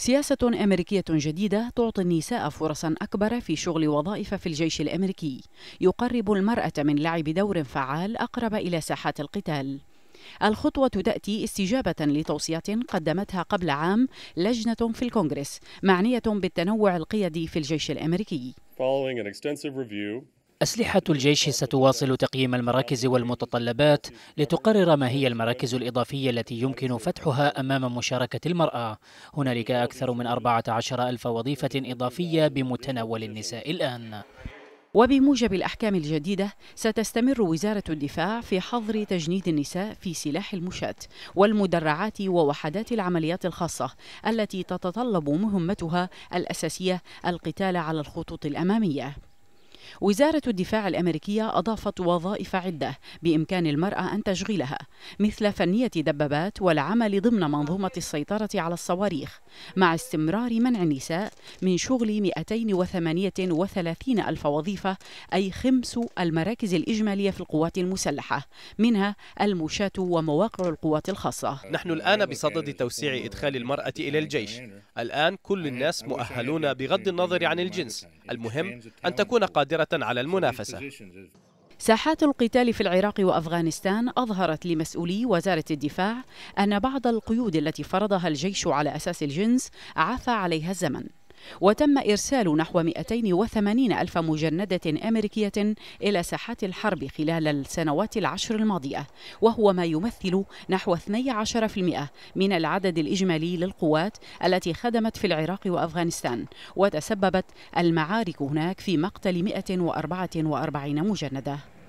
سياسة أمريكية جديدة تعطي النساء فرصا أكبر في شغل وظائف في الجيش الأمريكي يقرب المرأة من لعب دور فعال أقرب إلى ساحات القتال الخطوة تأتي استجابة لتوصيات قدمتها قبل عام لجنة في الكونغرس معنية بالتنوع القيادي في الجيش الأمريكي. أسلحة الجيش ستواصل تقييم المراكز والمتطلبات لتقرر ما هي المراكز الإضافية التي يمكن فتحها أمام مشاركة المرأة هنالك أكثر من 14 ألف وظيفة إضافية بمتناول النساء الآن وبموجب الأحكام الجديدة ستستمر وزارة الدفاع في حظر تجنيد النساء في سلاح المشاة والمدرعات ووحدات العمليات الخاصة التي تتطلب مهمتها الأساسية القتال على الخطوط الأمامية وزارة الدفاع الأمريكية أضافت وظائف عدة بإمكان المرأة أن تشغلها مثل فنية دبابات والعمل ضمن منظومة السيطرة على الصواريخ مع استمرار منع النساء من شغل 238 ألف وظيفة أي خمس المراكز الإجمالية في القوات المسلحة منها المشاة ومواقع القوات الخاصة نحن الآن بصدد توسيع إدخال المرأة إلى الجيش الآن كل الناس مؤهلون بغض النظر عن الجنس المهم أن تكون قادرة على المنافسة ساحات القتال في العراق وافغانستان اظهرت لمسؤولي وزاره الدفاع ان بعض القيود التي فرضها الجيش على اساس الجنس عفى عليها الزمن وتم إرسال نحو 280 ألف مجندة أمريكية إلى ساحات الحرب خلال السنوات العشر الماضية وهو ما يمثل نحو 12% من العدد الإجمالي للقوات التي خدمت في العراق وأفغانستان وتسببت المعارك هناك في مقتل 144 مجندة